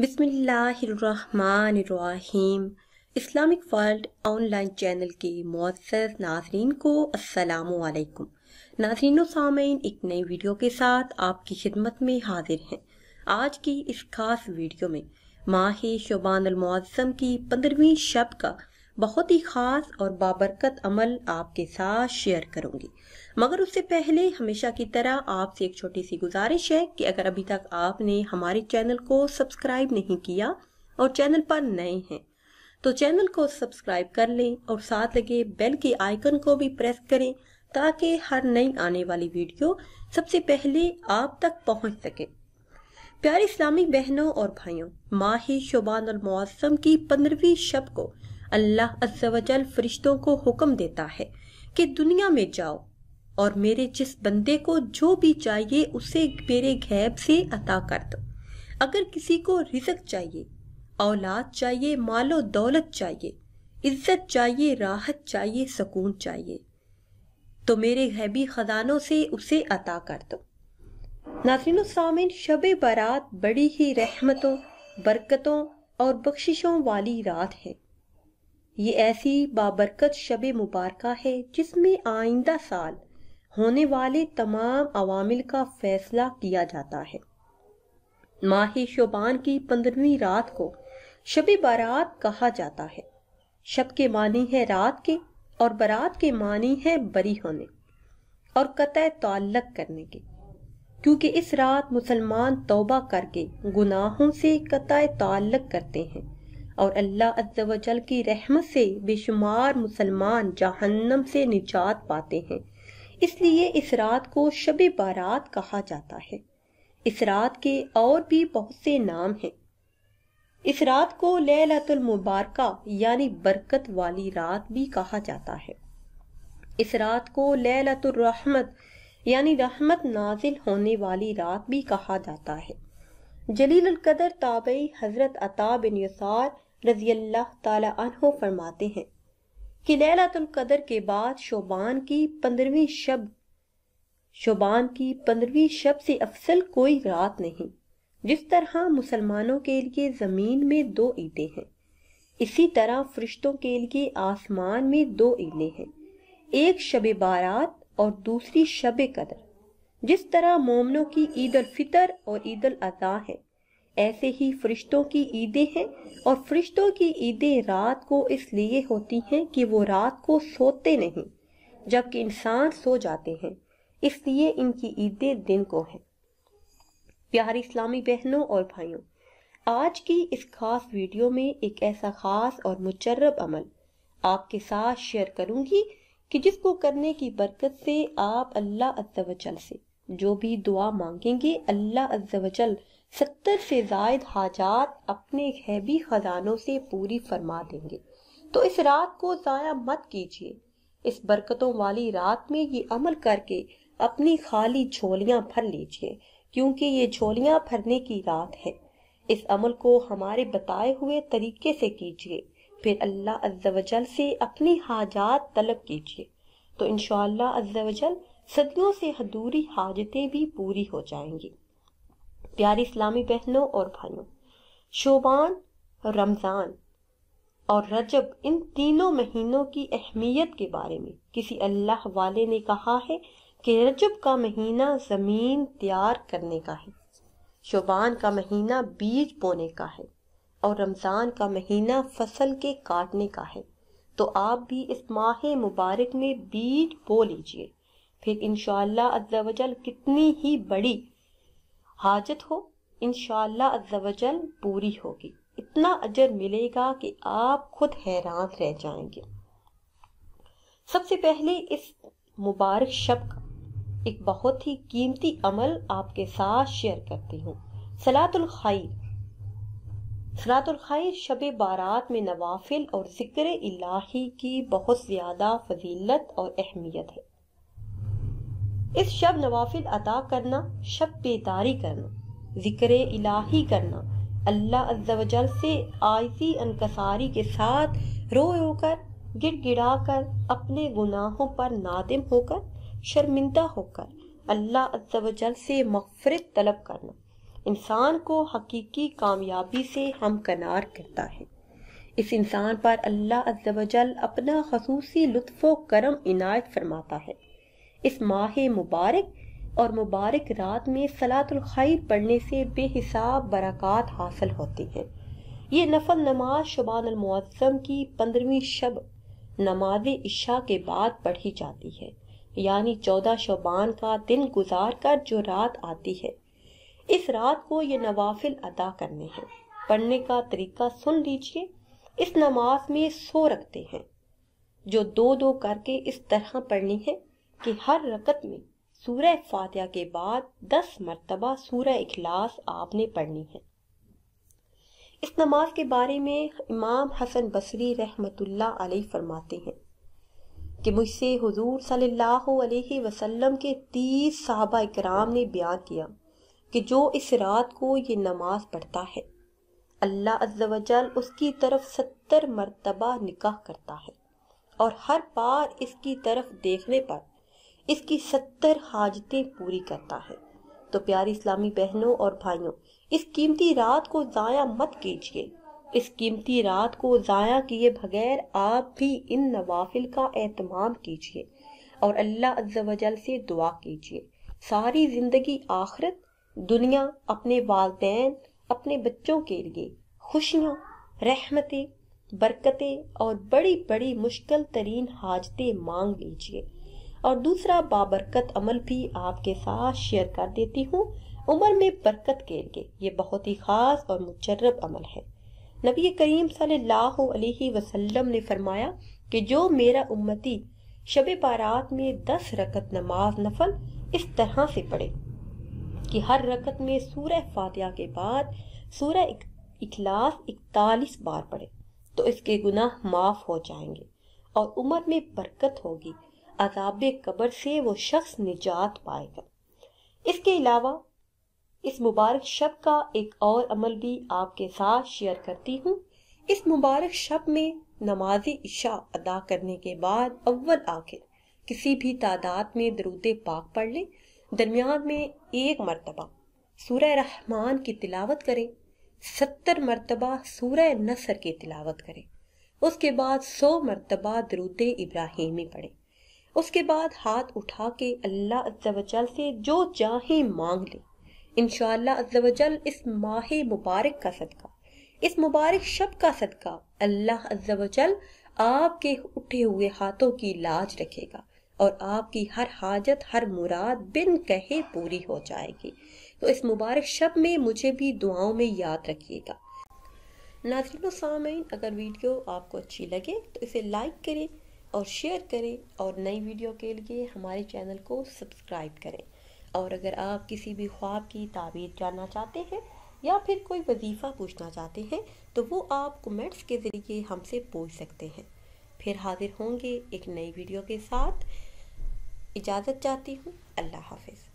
बिसमीम Islamic world online channel के मोज़ नाजरीन को असलकुम नाजरीन सामीन एक नई वीडियो के साथ आपकी खिदमत में हाजिर हैं आज की इस खास वीडियो में माह शोबान की पंद्रहवीं शब का बहुत ही ख़ास और बाबरकत अमल आपके साथ शेयर करूँगी मगर उससे पहले हमेशा की तरह आपसे एक छोटी सी गुजारिश है कि अगर अभी तक आपने हमारे चैनल को सब्सक्राइब नहीं किया और चैनल पर नए हैं तो चैनल को सब्सक्राइब कर लें और साथ लगे बेल के आइकन को भी प्रेस करें ताकि हर नई आने वाली वीडियो सबसे पहले आप तक पहुंच सके प्यारे इस्लामी बहनों और भाइयों माह शोबान मौसम की पंद्रहवीं शब को अल्लाह फरिश्तों को हुक्म देता है कि दुनिया में जाओ और मेरे जिस बंदे को जो भी चाहिए उसे मेरे गैब से अता कर दो अगर किसी को रिजक चाहिए औलाद चाहिए मालो दौलत चाहिए इज्जत चाहिए राहत चाहिए सुकून चाहिए तो मेरे गैबी खजानों से उसे अता कर दो नासिन सामिन शब बारात बड़ी ही रहमतों बरकतों और बख्शिशों वाली रात है ये ऐसी बाबरकत शब मुबारक है जिसमें आइंदा साल होने वाले तमाम अवामिल का फैसला किया जाता है माह शोबान की पंद्रहवीं रात को शब बारात कहा जाता है शब के मानी है रात के और बारात के मानी है बरी होने और कत ताल्लक करने के क्योंकि इस रात मुसलमान तौबा करके गुनाहों से कत ताल्लक करते हैं और अल्लाह अज्जल की रहमत से बेशुमार मुसलमान जहन्नम से निजात पाते हैं इसलिए इस रात को शब बारात कहा जाता है इस रात के और भी बहुत से नाम हैं इस रात को लैलतुल मुबारक यानी बरकत वाली रात भी कहा जाता है इस रात को लैलतुल रहमत यानी रहमत नाजिल होने वाली रात भी कहा जाता है जलील कदर ताबई हजरत अताब बिन यसार रजी अल्लाह तला फरमाते हैं कि लैलातुल कदर के बाद शोबान की पंद्रहवीं शब शोबान की पंद्रहवीं शब से अफसल कोई रात नहीं जिस तरह मुसलमानों के लिए ज़मीन में दो ईदें हैं इसी तरह फरिश्तों के लिए आसमान में दो ईदें हैं एक शब बारात और दूसरी शब कदर जिस तरह मोमनों की ईद फितर और ईद अज़ा है ऐसे ही फरिश्तों की ईदें हैं और फरिश्तों की ईदें रात को इसलिए होती हैं कि वो रात को सोते नहीं जबकि इंसान सो जाते हैं इसलिए इनकी ईदें दिन को हैं प्यारी इस्लामी बहनों और भाइयों आज की इस खास वीडियो में एक ऐसा खास और मुजरब अमल आपके साथ शेयर करूंगी कि जिसको करने की बरकत से आप अल्लाह अज्जवजल से जो भी दुआ मांगेंगे अल्लाह अज्जवजल सत्तर से जायद हाजात अपने हैबी खजानों से पूरी फरमा देंगे तो इस रात को ज़ाया मत कीजिए इस बरकतों वाली रात में ये अमल करके अपनी खाली झोलियां भर लीजिए क्योंकि ये झोलियां भरने की रात है इस अमल को हमारे बताए हुए तरीके से कीजिए फिर अल्लाह अज्जवजल से अपनी हाजात तलब कीजिए तो इन अज्जवजल सदियों से अधूरी हाजतें भी पूरी हो जाएंगी प्यारी इस्लामी बहनों और भाइयों शोबान रमज़ान और रजब इन तीनों महीनों की अहमियत के बारे में किसी अल्लाह वाले ने कहा है कि रजब का महीना ज़मीन तैयार करने का है शोबान का महीना बीज बोने का है और रमज़ान का महीना फसल के काटने का है तो आप भी इस माह मुबारक में बीज बो लीजिए फिर इनशाला अज्जावजल कितनी ही बड़ी हाजत हो इनशाला अज्जावजल पूरी होगी इतना अजर मिलेगा कि आप खुद हैरान रह जाएंगे सबसे पहले इस मुबारक शब का एक बहुत ही कीमती अमल आपके साथ शेयर करती हूँ सलातुल खैर सलातुल खैर शब बारात में नवाफिल और जिक्र इलाही की बहुत ज़्यादा फजीलत और अहमियत है इस शब नवाफिल अदा करना शब बेदारी करना जिक्र इलाही करना अल्लाह अज्जवजल से आयसी अनकसारी के साथ रो होकर गिड़ गिड़ा कर अपने गुनाहों पर नादिम होकर शर्मिंदा होकर अल्लाह अज्जवजल से मगफरत तलब करना इंसान को हकीकी कामयाबी से हमकनार करता है इस इंसान पर अल्लाह अज्जवजल अपना खसूसी लुत्फ़ करम इनायत फरमाता है इस माह मुबारक और मुबारक रात में सलातुल खैर पढ़ने से बेहिसाब बरकत हासिल होती हैं ये नफल नमाज शबान की पंद्रहवीं शब नमाज इशा के बाद पढ़ी जाती है यानी चौदह शोबान का दिन गुजार कर जो रात आती है इस रात को ये नवाफिल अदा करने हैं पढ़ने का तरीका सुन लीजिए इस नमाज में सो रखते हैं जो दो दो करके इस तरह पढ़नी है कि हर रकत में सूर्य फातिहा के बाद दस मरतबा सूर्य इखलास आपने पढ़नी है इस नमाज के बारे में इमाम हसन बसरी रहमतुल्ला अलैह फरमाते हैं कि मुझसे हुजूर सल्लल्लाहु अलैहि वसल्लम के तीस साहबा इकराम ने बयान किया कि जो इस रात को ये नमाज पढ़ता है अल्लाह अज्जवजल उसकी तरफ सत्तर मरतबा निकाह करता है और हर बार इसकी तरफ देखने पर इसकी सत्तर हाजतें पूरी करता है तो प्यारी इस्लामी बहनों और भाइयों इस कीमती रात को ज़ाया मत कीजिए इस कीमती रात को ज़ाया किए बगैर आप भी इन नवाफिल का एहतमाम कीजिए और अल्लाह से दुआ कीजिए सारी ज़िंदगी आखरत दुनिया अपने वाले अपने बच्चों के लिए खुशियाँ रहमतें बरकतें और बड़ी बड़ी मुश्किल तरीन हाजतें मांग लीजिए और दूसरा बाबरकत अमल भी आपके साथ शेयर कर देती हूँ उम्र में बरकत के लिए ये बहुत ही खास और मुजरब अमल है नबी करीम सल्लल्लाहु अलैहि वसल्लम ने फरमाया कि जो मेरा उम्मती शब बारात में दस रकत नमाज नफल इस तरह से पढ़े कि हर रकत में सूरह फातिया के बाद सूरह इखलास इकतालीस बार पढ़े तो इसके गुनाह माफ हो जाएंगे और उम्र में बरकत होगी अजाब कबर से वो शख्स निजात पाएगा इसके अलावा इस मुबारक शब का एक और अमल भी आपके साथ शेयर करती हूँ इस मुबारक शब में नमाज इशा अदा करने के बाद अव्वल आखिर किसी भी तादाद में दरूद पाक पढ़ लें दरमियान में एक मरतबा सूर्य रहमान की तिलावत करें सत्तर मरतबा सूर्य नसर की तिलावत करें उसके बाद सौ मरतबा दरूद इब्राहिमी पढ़ें उसके बाद हाथ उठा के अल्लाह अज्जावजल से जो चाहे मांग ले इनशाला अज्जावजल इस माह मुबारक का सदका इस मुबारक शब का सदका अल्लाह अज्जावजल आपके उठे हुए हाथों की लाज रखेगा और आपकी हर हाजत हर मुराद बिन कहे पूरी हो जाएगी तो इस मुबारक शब में मुझे भी दुआओं में याद रखिएगा नाजरन सामीन अगर वीडियो आपको अच्छी लगे तो इसे लाइक करें और शेयर करें और नई वीडियो के लिए हमारे चैनल को सब्सक्राइब करें और अगर आप किसी भी ख्वाब की ताबीर जानना चाहते हैं या फिर कोई वजीफ़ा पूछना चाहते हैं तो वो आप कमेंट्स के ज़रिए हमसे पूछ सकते हैं फिर हाजिर होंगे एक नई वीडियो के साथ इजाज़त चाहती हूँ अल्लाह हाफिज़